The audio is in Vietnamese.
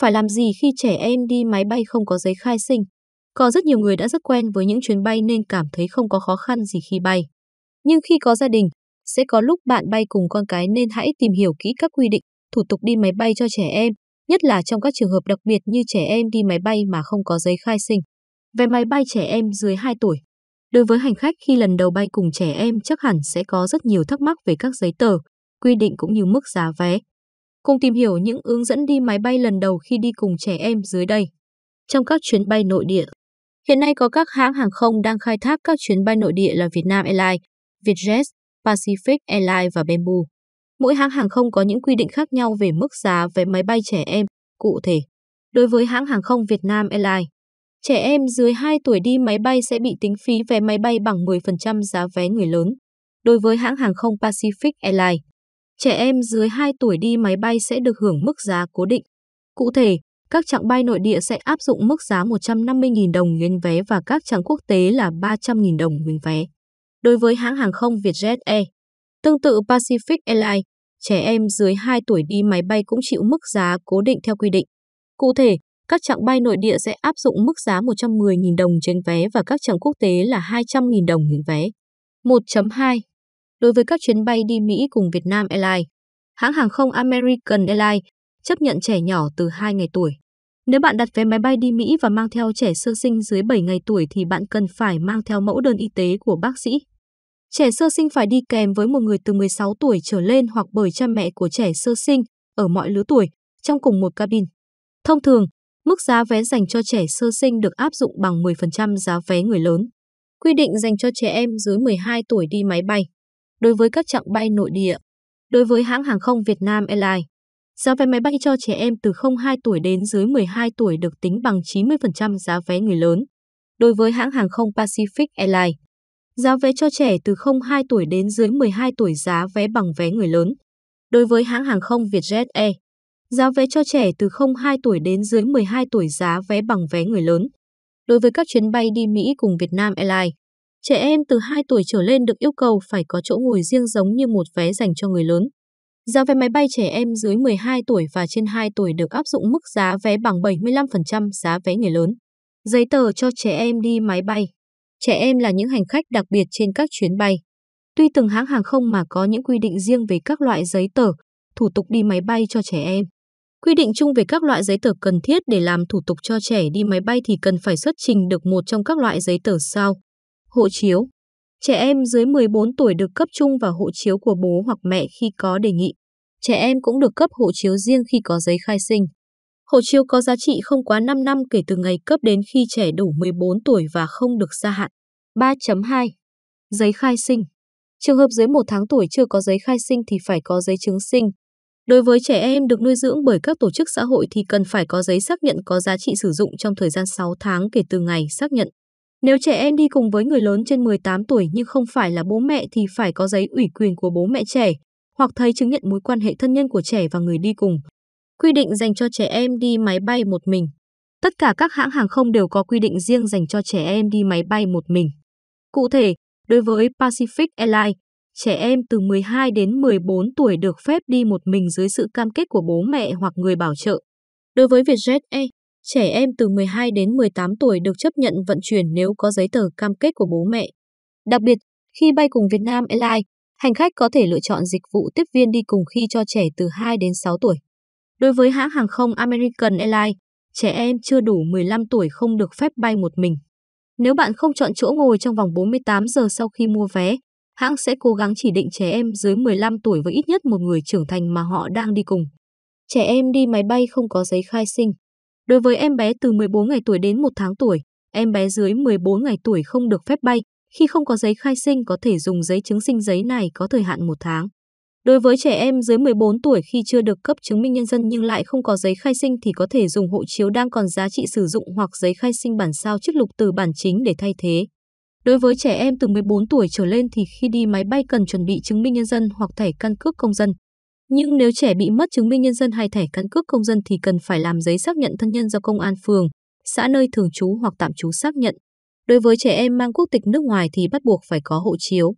phải làm gì khi trẻ em đi máy bay không có giấy khai sinh. Có rất nhiều người đã rất quen với những chuyến bay nên cảm thấy không có khó khăn gì khi bay. Nhưng khi có gia đình, sẽ có lúc bạn bay cùng con cái nên hãy tìm hiểu kỹ các quy định, thủ tục đi máy bay cho trẻ em, nhất là trong các trường hợp đặc biệt như trẻ em đi máy bay mà không có giấy khai sinh. Về máy bay trẻ em dưới 2 tuổi, đối với hành khách khi lần đầu bay cùng trẻ em chắc hẳn sẽ có rất nhiều thắc mắc về các giấy tờ, quy định cũng như mức giá vé, Cùng tìm hiểu những hướng dẫn đi máy bay lần đầu khi đi cùng trẻ em dưới đây. Trong các chuyến bay nội địa, hiện nay có các hãng hàng không đang khai thác các chuyến bay nội địa là Vietnam Airlines, Vietjet, Pacific Airlines và Bamboo. Mỗi hãng hàng không có những quy định khác nhau về mức giá vé máy bay trẻ em, cụ thể. Đối với hãng hàng không Vietnam Airlines, trẻ em dưới 2 tuổi đi máy bay sẽ bị tính phí vé máy bay bằng 10% giá vé người lớn. Đối với hãng hàng không Pacific Airlines, trẻ em dưới 2 tuổi đi máy bay sẽ được hưởng mức giá cố định. Cụ thể, các trạng bay nội địa sẽ áp dụng mức giá 150.000 đồng nguyên vé và các trạng quốc tế là 300.000 đồng nguyên vé. Đối với hãng hàng không Vietjet Air, tương tự Pacific Airlines, trẻ em dưới 2 tuổi đi máy bay cũng chịu mức giá cố định theo quy định. Cụ thể, các trạng bay nội địa sẽ áp dụng mức giá 110.000 đồng trên vé và các trạng quốc tế là 200.000 đồng nguyên vé. 1.2 đối với các chuyến bay đi Mỹ cùng Vietnam Airlines. Hãng hàng không American Airlines chấp nhận trẻ nhỏ từ 2 ngày tuổi. Nếu bạn đặt vé máy bay đi Mỹ và mang theo trẻ sơ sinh dưới 7 ngày tuổi thì bạn cần phải mang theo mẫu đơn y tế của bác sĩ. Trẻ sơ sinh phải đi kèm với một người từ 16 tuổi trở lên hoặc bởi cha mẹ của trẻ sơ sinh ở mọi lứa tuổi trong cùng một cabin. Thông thường, mức giá vé dành cho trẻ sơ sinh được áp dụng bằng 10% giá vé người lớn. Quy định dành cho trẻ em dưới 12 tuổi đi máy bay đối với các chặng bay nội địa. Đối với hãng hàng không Việt Nam Airlines, giá vé máy bay cho trẻ em từ 02 tuổi đến dưới 12 tuổi được tính bằng 90% giá vé người lớn. Đối với hãng hàng không Pacific Airlines, giá vé cho trẻ từ 02 tuổi đến dưới 12 tuổi giá vé bằng vé người lớn. Đối với hãng hàng không Vietjet Air, giá vé cho trẻ từ 02 tuổi đến dưới 12 tuổi giá vé bằng vé người lớn. Đối với các chuyến bay đi Mỹ cùng Việt Nam Airlines, Trẻ em từ 2 tuổi trở lên được yêu cầu phải có chỗ ngồi riêng giống như một vé dành cho người lớn. Giá vé máy bay trẻ em dưới 12 tuổi và trên 2 tuổi được áp dụng mức giá vé bằng 75% giá vé người lớn. Giấy tờ cho trẻ em đi máy bay. Trẻ em là những hành khách đặc biệt trên các chuyến bay. Tuy từng hãng hàng không mà có những quy định riêng về các loại giấy tờ, thủ tục đi máy bay cho trẻ em. Quy định chung về các loại giấy tờ cần thiết để làm thủ tục cho trẻ đi máy bay thì cần phải xuất trình được một trong các loại giấy tờ sau. Hộ chiếu Trẻ em dưới 14 tuổi được cấp chung vào hộ chiếu của bố hoặc mẹ khi có đề nghị. Trẻ em cũng được cấp hộ chiếu riêng khi có giấy khai sinh. Hộ chiếu có giá trị không quá 5 năm kể từ ngày cấp đến khi trẻ đủ 14 tuổi và không được gia hạn. 3.2 Giấy khai sinh Trường hợp dưới 1 tháng tuổi chưa có giấy khai sinh thì phải có giấy chứng sinh. Đối với trẻ em được nuôi dưỡng bởi các tổ chức xã hội thì cần phải có giấy xác nhận có giá trị sử dụng trong thời gian 6 tháng kể từ ngày xác nhận. Nếu trẻ em đi cùng với người lớn trên 18 tuổi nhưng không phải là bố mẹ thì phải có giấy ủy quyền của bố mẹ trẻ hoặc thấy chứng nhận mối quan hệ thân nhân của trẻ và người đi cùng. Quy định dành cho trẻ em đi máy bay một mình. Tất cả các hãng hàng không đều có quy định riêng dành cho trẻ em đi máy bay một mình. Cụ thể, đối với Pacific Airlines, trẻ em từ 12 đến 14 tuổi được phép đi một mình dưới sự cam kết của bố mẹ hoặc người bảo trợ. Đối với Vietjet Air, Trẻ em từ 12 đến 18 tuổi được chấp nhận vận chuyển nếu có giấy tờ cam kết của bố mẹ. Đặc biệt, khi bay cùng Vietnam Airlines, hành khách có thể lựa chọn dịch vụ tiếp viên đi cùng khi cho trẻ từ 2 đến 6 tuổi. Đối với hãng hàng không American Airlines, trẻ em chưa đủ 15 tuổi không được phép bay một mình. Nếu bạn không chọn chỗ ngồi trong vòng 48 giờ sau khi mua vé, hãng sẽ cố gắng chỉ định trẻ em dưới 15 tuổi với ít nhất một người trưởng thành mà họ đang đi cùng. Trẻ em đi máy bay không có giấy khai sinh, Đối với em bé từ 14 ngày tuổi đến 1 tháng tuổi, em bé dưới 14 ngày tuổi không được phép bay, khi không có giấy khai sinh có thể dùng giấy chứng sinh giấy này có thời hạn 1 tháng. Đối với trẻ em dưới 14 tuổi khi chưa được cấp chứng minh nhân dân nhưng lại không có giấy khai sinh thì có thể dùng hộ chiếu đang còn giá trị sử dụng hoặc giấy khai sinh bản sao trích lục từ bản chính để thay thế. Đối với trẻ em từ 14 tuổi trở lên thì khi đi máy bay cần chuẩn bị chứng minh nhân dân hoặc thẻ căn cước công dân. Nhưng nếu trẻ bị mất chứng minh nhân dân hay thẻ căn cước công dân thì cần phải làm giấy xác nhận thân nhân do công an phường, xã nơi thường trú hoặc tạm trú xác nhận. Đối với trẻ em mang quốc tịch nước ngoài thì bắt buộc phải có hộ chiếu.